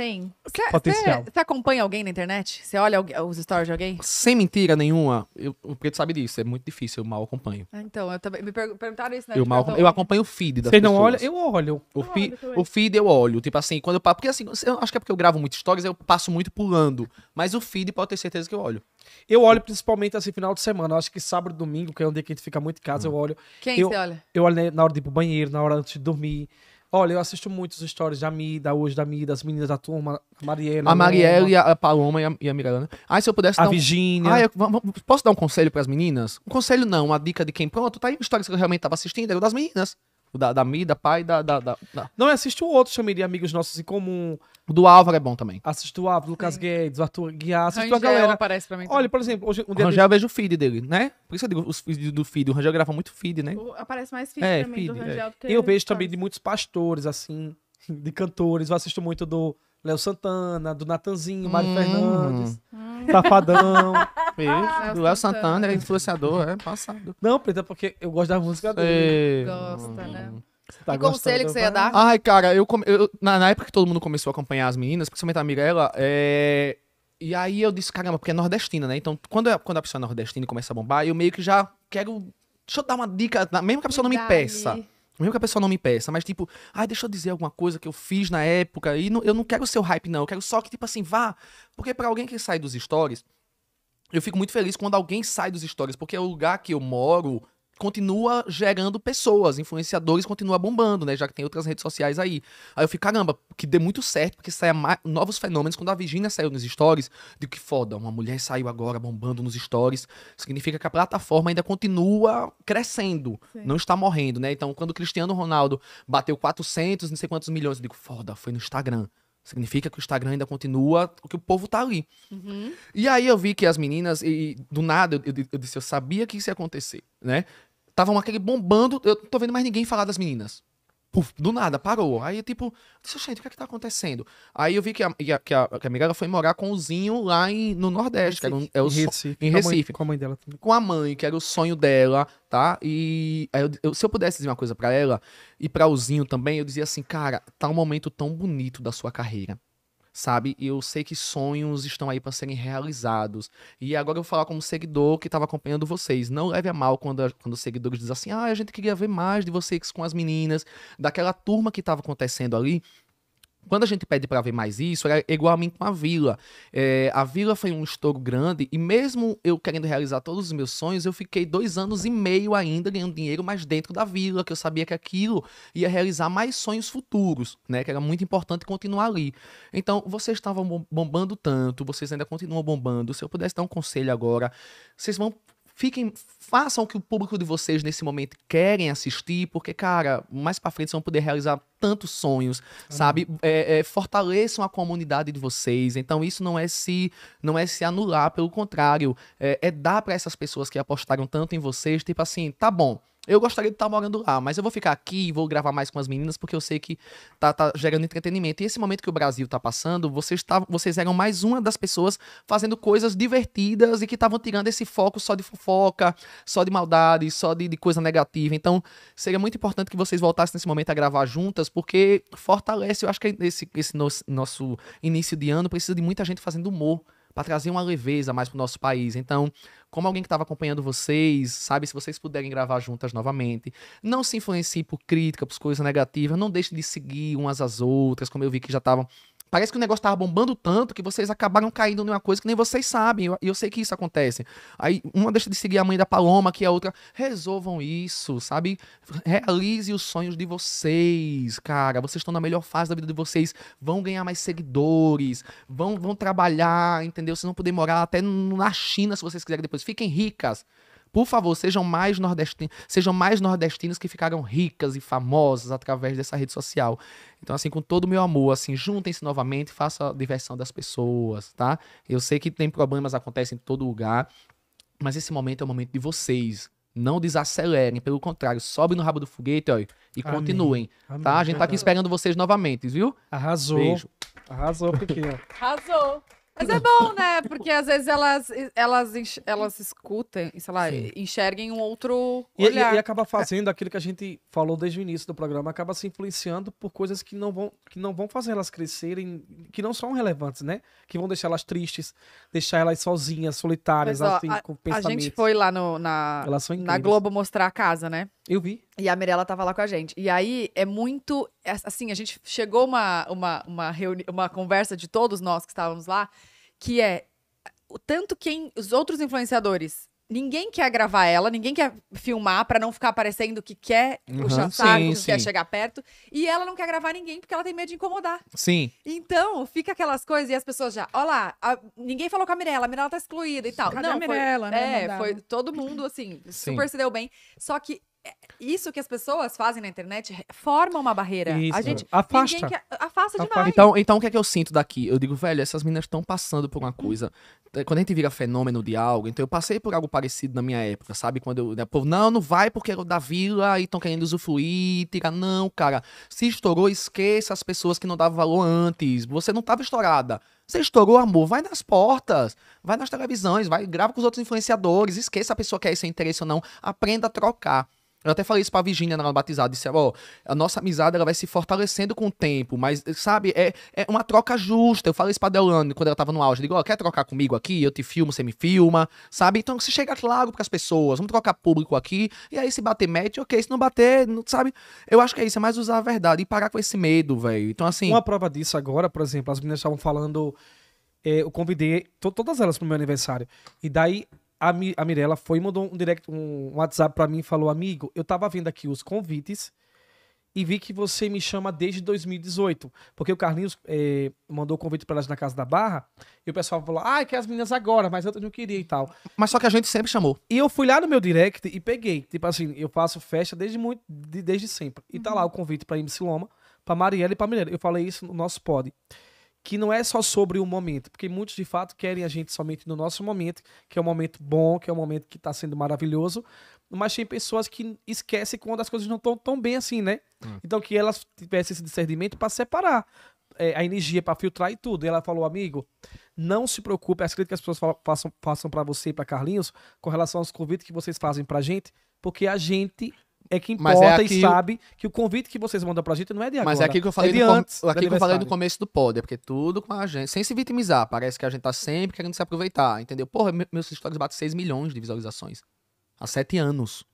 Tem. Cê, Potencial. Você acompanha alguém na internet? Você olha os stories de alguém? Sem mentira nenhuma. Eu, porque sabe disso, é muito difícil, eu mal acompanho. Ah, então, eu também. Me perguntaram isso, né? Eu, mal, eu acompanho o feed das Vocês pessoas. não olham? Eu olho. O, fi, olho o feed eu olho. Tipo assim, quando eu passo. Porque assim, eu acho que é porque eu gravo muito stories, eu passo muito pulando. Mas o feed pode ter certeza que eu olho. Eu olho principalmente assim, final de semana. Eu acho que sábado domingo, que é um dia que a gente fica muito em casa, hum. eu olho. Quem eu, você olha? Eu olho né, na hora de ir pro banheiro, na hora antes de dormir. Olha, eu assisto as histórias da Mida, hoje da Mida, as meninas da turma, a Mariela. A Mariela e a Paloma e a, e a né? Ah, se eu pudesse a dar. A um... Virgínia. Ah, eu, posso dar um conselho para as meninas? Um conselho não, uma dica de quem. Pronto, tá aí uma história que eu realmente tava assistindo, era das meninas. O da, da Mida, pai da, da, da, da. Não, assiste o outro, chamaria de Amigos Nossos em Comum. O do Álvaro é bom também. Assisto o Álvaro, Lucas Sim. Guedes, o Arthur Guiar, assisto Rangel a galera. aparece pra mim. Olha, por exemplo, hoje um O Rangel desse... eu vejo o feed dele, né? Por isso eu digo os feed do feed. O Rangel grava muito feed, né? O... Aparece mais feed é, pra mim feed, é. do Rangel é. Eu vejo também de muitos pastores, assim, de cantores. Eu assisto muito do Léo Santana, do Natanzinho, hum, Mário Fernandes, Safadão. Hum. Ah, do Léo Santana, é influenciador, é passado. Não, Preta, porque eu gosto da música dele. Gosta, né? Tá conselho que você ia dar? Ai, cara, eu, come... eu... Na, na, época que todo mundo começou a acompanhar as meninas, principalmente a Mirella, é... e aí eu disse, caramba, porque é nordestina, né? Então, quando, eu, é, quando a pessoa é nordestina e começa a bombar, eu meio que já quero. Deixa eu dar uma dica, mesmo que a pessoa não me peça. Mesmo que a pessoa não me peça, mas tipo, ai, ah, deixa eu dizer alguma coisa que eu fiz na época. E não, eu não quero o seu hype, não. Eu quero só que, tipo assim, vá. Porque para alguém que sai dos stories, eu fico muito feliz quando alguém sai dos stories, porque é o lugar que eu moro, continua gerando pessoas, influenciadores continua bombando, né? Já que tem outras redes sociais aí. Aí eu fico, caramba, que dê muito certo, porque saia novos fenômenos. Quando a Virginia saiu nos stories, digo que foda, uma mulher saiu agora bombando nos stories. Significa que a plataforma ainda continua crescendo, Sim. não está morrendo, né? Então, quando o Cristiano Ronaldo bateu 400, não sei quantos milhões, eu digo, foda, foi no Instagram. Significa que o Instagram ainda continua, que o povo tá ali. Uhum. E aí eu vi que as meninas, e do nada, eu, eu, eu, disse, eu sabia que isso ia acontecer, né? uma aquele bombando, eu não tô vendo mais ninguém falar das meninas. Puf, do nada, parou. Aí, tipo, disse, gente, o que é que tá acontecendo? Aí eu vi que a, que a, que a, que a amiga foi morar com o Zinho lá em, no Nordeste, Recife. que era um, é o em Recife. So, em Recife. Com a, mãe, com a mãe dela também. Com a mãe, que era o sonho dela, tá? E eu, eu, se eu pudesse dizer uma coisa para ela e pra o Zinho também, eu dizia assim, cara, tá um momento tão bonito da sua carreira sabe? E eu sei que sonhos estão aí para serem realizados. E agora eu vou falar como seguidor que estava acompanhando vocês. Não leve a mal quando, a, quando os seguidores dizem assim: ah, a gente queria ver mais de vocês com as meninas, daquela turma que estava acontecendo ali. Quando a gente pede para ver mais isso, era é igualmente com a Vila. É, a Vila foi um estouro grande e mesmo eu querendo realizar todos os meus sonhos, eu fiquei dois anos e meio ainda ganhando dinheiro, mas dentro da Vila, que eu sabia que aquilo ia realizar mais sonhos futuros, né? Que era muito importante continuar ali. Então, vocês estavam bombando tanto, vocês ainda continuam bombando. Se eu pudesse dar um conselho agora, vocês vão Fiquem, façam o que o público de vocês nesse momento querem assistir, porque, cara, mais para frente vocês vão poder realizar tantos sonhos, sabe? É, é, fortaleçam a comunidade de vocês. Então isso não é se não é se anular, pelo contrário, é, é dar para essas pessoas que apostaram tanto em vocês, tipo assim, tá bom. Eu gostaria de estar morando lá, mas eu vou ficar aqui e vou gravar mais com as meninas porque eu sei que tá, tá gerando entretenimento. E esse momento que o Brasil tá passando, vocês, tá, vocês eram mais uma das pessoas fazendo coisas divertidas e que estavam tirando esse foco só de fofoca, só de maldade, só de, de coisa negativa. Então, seria muito importante que vocês voltassem nesse momento a gravar juntas, porque fortalece, eu acho que esse, esse nosso, nosso início de ano precisa de muita gente fazendo humor para trazer uma leveza mais para o nosso país. Então, como alguém que estava acompanhando vocês, sabe, se vocês puderem gravar juntas novamente, não se influencie por crítica, por coisas negativas, não deixe de seguir umas às outras, como eu vi que já estavam Parece que o negócio tava bombando tanto que vocês acabaram caindo numa coisa que nem vocês sabem. E eu, eu, sei que isso acontece. Aí uma deixa de seguir a mãe da Paloma, que a outra. Resolvam isso, sabe? Realize os sonhos de vocês, cara. Vocês estão na melhor fase da vida de vocês. Vão ganhar mais seguidores. Vão, vão trabalhar, entendeu? Vocês vão poder morar até na China se vocês quiserem depois. Fiquem ricas. Por favor, sejam mais nordestinos, sejam mais nordestinos que ficaram ricas e famosas através dessa rede social. Então, assim, com todo o meu amor, assim, juntem-se novamente, façam a diversão das pessoas, tá? Eu sei que tem problemas, acontecem em todo lugar, mas esse momento é o momento de vocês. Não desacelerem, pelo contrário, sobe no rabo do foguete, ó, e Amém. continuem, tá? Amém. tá? A gente tá aqui esperando vocês novamente, viu? Arrasou. Beijo. Arrasou, pequeno. Arrasou. Mas é bom, né? Porque às vezes elas, elas, elas escutem, sei lá, Sim. enxerguem um outro E, e, olhar. e acaba fazendo aquilo que a gente falou desde o início do programa, acaba se influenciando por coisas que não vão, que não vão fazer elas crescerem, que não são relevantes, né? Que vão deixar elas tristes, deixar elas sozinhas, solitárias, Mas, ó, com a, a gente foi lá no, na, na Globo mostrar a casa, né? Eu vi. E a Mirella tava lá com a gente. E aí é muito. É, assim, a gente chegou uma, uma, uma, reuni uma conversa de todos nós que estávamos lá, que é tanto quem. Os outros influenciadores. Ninguém quer gravar ela, ninguém quer filmar para não ficar parecendo que quer uhum, puxar saco, que sim. quer chegar perto. E ela não quer gravar ninguém porque ela tem medo de incomodar. Sim. Então, fica aquelas coisas e as pessoas já, olha lá, ninguém falou com a Mirella, a Mirella tá excluída e tal. Cadê não, a Mirella, foi, né? É, foi todo mundo, assim, sim. super se deu bem. Só que isso que as pessoas fazem na internet forma uma barreira. Isso. A gente afasta. Que, afasta demais. Então, então o que é que eu sinto daqui? Eu digo, velho, essas meninas estão passando por uma coisa. Quando a gente vira fenômeno de algo, então eu passei por algo parecido na minha época, sabe? Quando eu, né, povo, não, não vai porque era é da vila e estão querendo usufruir, tira. Não, cara. Se estourou, esqueça as pessoas que não davam valor antes. Você não estava estourada. Você estourou, amor, vai nas portas, vai nas televisões, vai, grava com os outros influenciadores, esqueça a pessoa quer é seu é interesse ou não, aprenda a trocar. Eu até falei isso pra Virginia na batizada, disse, ó, a nossa amizade ela vai se fortalecendo com o tempo, mas, sabe, é, é uma troca justa. Eu falei isso pra Delane quando ela tava no auge, eu digo, ó, quer trocar comigo aqui? Eu te filmo, você me filma, sabe? Então se chega claro pras pessoas, vamos trocar público aqui, e aí se bater match, ok, se não bater, não, sabe? Eu acho que é isso, é mais usar a verdade e parar com esse medo, velho. Então assim... Uma prova disso agora, por exemplo, as meninas estavam falando, é, eu convidei to todas elas pro meu aniversário, e daí a, Mi, a Mirella foi e mandou um, direct, um WhatsApp para mim e falou: Amigo, eu tava vendo aqui os convites e vi que você me chama desde 2018. Porque o Carlinhos é, mandou o convite para elas na Casa da Barra e o pessoal falou: Ah, quer as meninas agora, mas eu não queria e tal. Mas só que a gente sempre chamou. E eu fui lá no meu direct e peguei. Tipo assim, eu faço festa desde muito, de, desde sempre. E tá uhum. tá lá o convite para MC Loma, para Marielle e para Mirella. Eu falei isso no nosso pod que não é só sobre o momento, porque muitos de fato querem a gente somente no nosso momento, que é um momento bom, que é um momento que está sendo maravilhoso, mas tem pessoas que esquecem quando as coisas não estão tão bem assim, né? Hum. Então que elas tivessem esse discernimento para separar é, a energia, para filtrar e tudo. E ela falou, amigo, não se preocupe, as críticas que as pessoas façam, façam para você e para Carlinhos, com relação aos convites que vocês fazem para gente, porque a gente é que importa Mas é aqui... e sabe que o convite que vocês mandam pra gente não é de agora. Mas é aquilo que eu é falei, é antes com... aquilo que eu falei no começo do pod, é porque tudo com a gente, sem se vitimizar, parece que a gente tá sempre querendo se aproveitar, entendeu? Porra, meus stories batem 6 milhões de visualizações há 7 anos.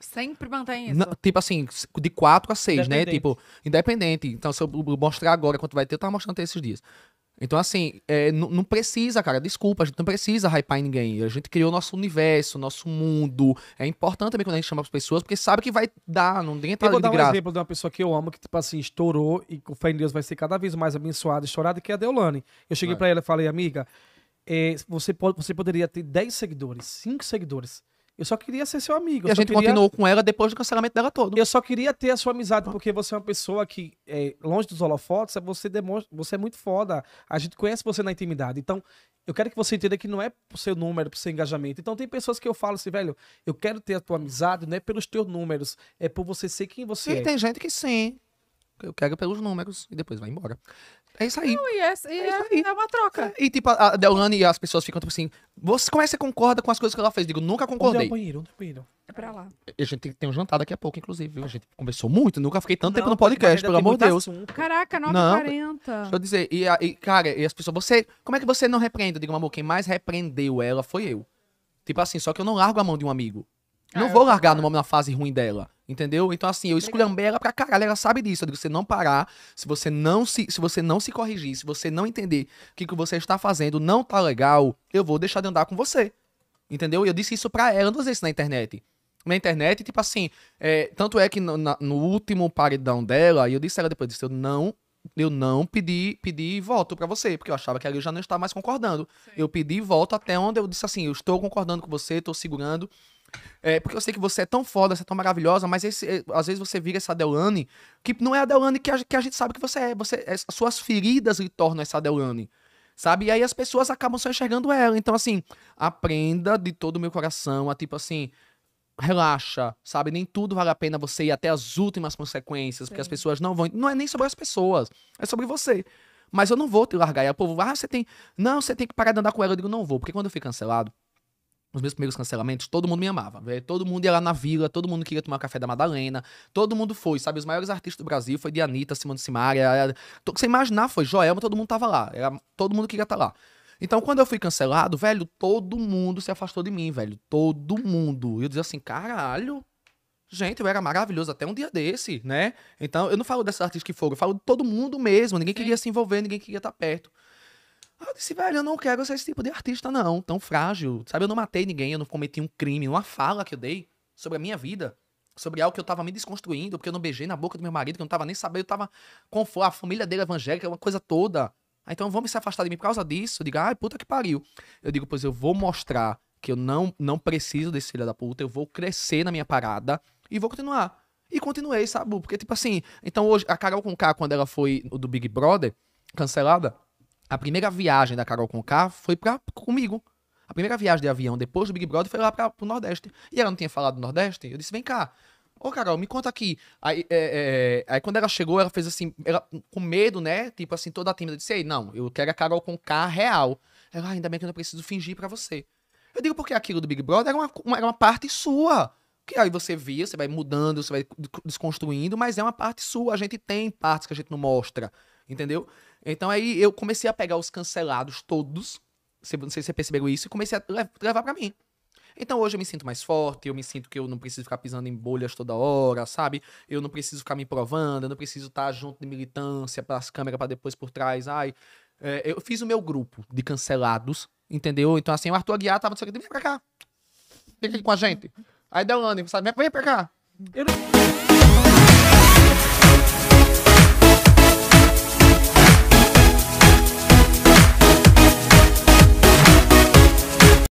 Sempre mantém isso. Na, tipo assim, de 4 a 6, né? Tipo, independente. Então, se eu mostrar agora quanto vai ter, eu tava mostrando até esses dias. Então, assim, é, não precisa, cara, desculpa, a gente não precisa hypar ninguém. A gente criou nosso universo, nosso mundo. É importante também quando a gente chama as pessoas, porque sabe que vai dar, não tem entrada de graça. Eu vou dar um exemplo de uma pessoa que eu amo, que, tipo assim, estourou e com fé em Deus vai ser cada vez mais abençoada, estourada, que é a Deolane. Eu cheguei é. para ela e falei, amiga, é, você, pode, você poderia ter 10 seguidores, 5 seguidores. Eu só queria ser seu amigo. E a gente queria... continuou com ela depois do cancelamento dela todo. Eu só queria ter a sua amizade, ah. porque você é uma pessoa que, é, longe dos holofotes, você demonstra, você é muito foda. A gente conhece você na intimidade. Então, eu quero que você entenda que não é pro seu número, pro seu engajamento. Então, tem pessoas que eu falo assim, velho, eu quero ter a tua amizade, não é pelos teus números, é por você ser quem você e é. E tem gente que sim. Eu quero pelos números e depois vai embora. É isso aí. Não, e, é, e é, é, aí. é, uma troca. É, e tipo, a Delane e as pessoas ficam tipo assim: você, como é que você concorda com as coisas que ela fez? Digo, nunca concordei. Onde é o banheiro? Onde é o banheiro? É pra lá. A gente tem, ter um jantar daqui a pouco, inclusive, viu? A gente conversou muito, nunca fiquei tanto não, tempo no podcast, pelo amor de Deus. Assunto. Caraca, 9h40. Deixa eu dizer, e, e cara, e as pessoas, você, como é que você não repreende? digo, amor, quem mais repreendeu ela foi eu. Tipo assim, só que eu não largo a mão de um amigo. Ah, não vou largar numa, numa fase ruim dela. Entendeu? Então, assim, eu esculhambei ela pra caralho, ela sabe disso. Eu digo, se você não parar, se você não se, se você não se corrigir, se você não entender que o que você está fazendo não tá legal, eu vou deixar de andar com você. Entendeu? E eu disse isso pra ela duas vezes na internet. Na internet, tipo assim, é, tanto é que no, na, no último paredão dela, eu disse a ela depois, eu disse, eu não eu não pedi, pedi voto para você, porque eu achava que ali eu já não estava mais concordando. Sim. Eu pedi voto até onde eu disse assim, eu estou concordando com você, estou segurando, é, porque eu sei que você é tão foda, você é tão maravilhosa, mas esse, é, às vezes você vira essa Adelane, que não é a Adelane que a, que a gente sabe que você é. Você, é, as suas feridas lhe tornam essa Adelane. Sabe? E aí as pessoas acabam só enxergando ela. Então, assim, aprenda de todo o meu coração a tipo assim. Relaxa, sabe? Nem tudo vale a pena você ir até as últimas consequências, Sim. porque as pessoas não vão. Não é nem sobre as pessoas, é sobre você. Mas eu não vou te largar. E o povo, ah, você tem. Não, você tem que parar de andar com ela. Eu digo, não vou, porque quando eu fui cancelado, nos meus primeiros cancelamentos, todo mundo me amava, Todo mundo ia lá na vila, todo mundo queria tomar café da Madalena, todo mundo foi, sabe? Os maiores artistas do Brasil foi de Anitta, Simone Simaria, sem você imaginar foi Joelma, todo mundo tava lá, era... todo mundo queria estar tá lá. Então, quando eu fui cancelado, velho, todo mundo se afastou de mim, velho. Todo mundo. Eu dizia assim, caralho, Gente, eu era maravilhoso até um dia desse, né? Então, eu não falo desses artistas que foram, eu falo de todo mundo mesmo. Ninguém Sim. queria se envolver, ninguém queria estar tá perto. Ah, eu disse, velho, eu não quero ser esse tipo de artista, não, tão frágil. Sabe, eu não matei ninguém, eu não cometi um crime, uma fala que eu dei sobre a minha vida, sobre algo que eu tava me desconstruindo, porque eu não beijei na boca do meu marido, que eu não tava nem sabendo, eu tava com a família dele é evangélica, é uma coisa toda. Ah, então vamos se afastar de mim por causa disso. Eu digo, ai, puta que pariu. Eu digo, pois eu vou mostrar que eu não, não preciso desse filho da puta, eu vou crescer na minha parada e vou continuar. E continuei, sabe? Porque, tipo assim, então hoje, a Carol Conká, quando ela foi do Big Brother, cancelada, a primeira viagem da Carol com K foi pra, comigo. A primeira viagem de avião depois do Big Brother foi lá pra, pro Nordeste. E ela não tinha falado do Nordeste? Eu disse, vem cá. Ô, Carol, me conta aqui. Aí, é, é, é aí quando ela chegou, ela fez assim, ela, com medo, né? Tipo assim, toda tímida. Eu disse, ei, não, eu quero a Carol com K real. Ela, ah, ainda bem que eu não preciso fingir para você. Eu digo porque aquilo do Big Brother era uma, uma, era uma parte sua. Que aí você via, você vai mudando, você vai desconstruindo, mas é uma parte sua. A gente tem partes que a gente não mostra, entendeu? Então aí eu comecei a pegar os cancelados todos, não sei se você percebeu isso, e comecei a levar para mim. Então hoje eu me sinto mais forte, eu me sinto que eu não preciso ficar pisando em bolhas toda hora, sabe? Eu não preciso ficar me provando, eu não preciso estar tá junto de militância pras câmeras para depois por trás. Ai, é, eu fiz o meu grupo de cancelados, entendeu? Então assim, o Arthur Aguiar tava dizendo, vem pra cá, fica aqui com a gente. Aí Delane, sabe, vem pra cá. Eu não...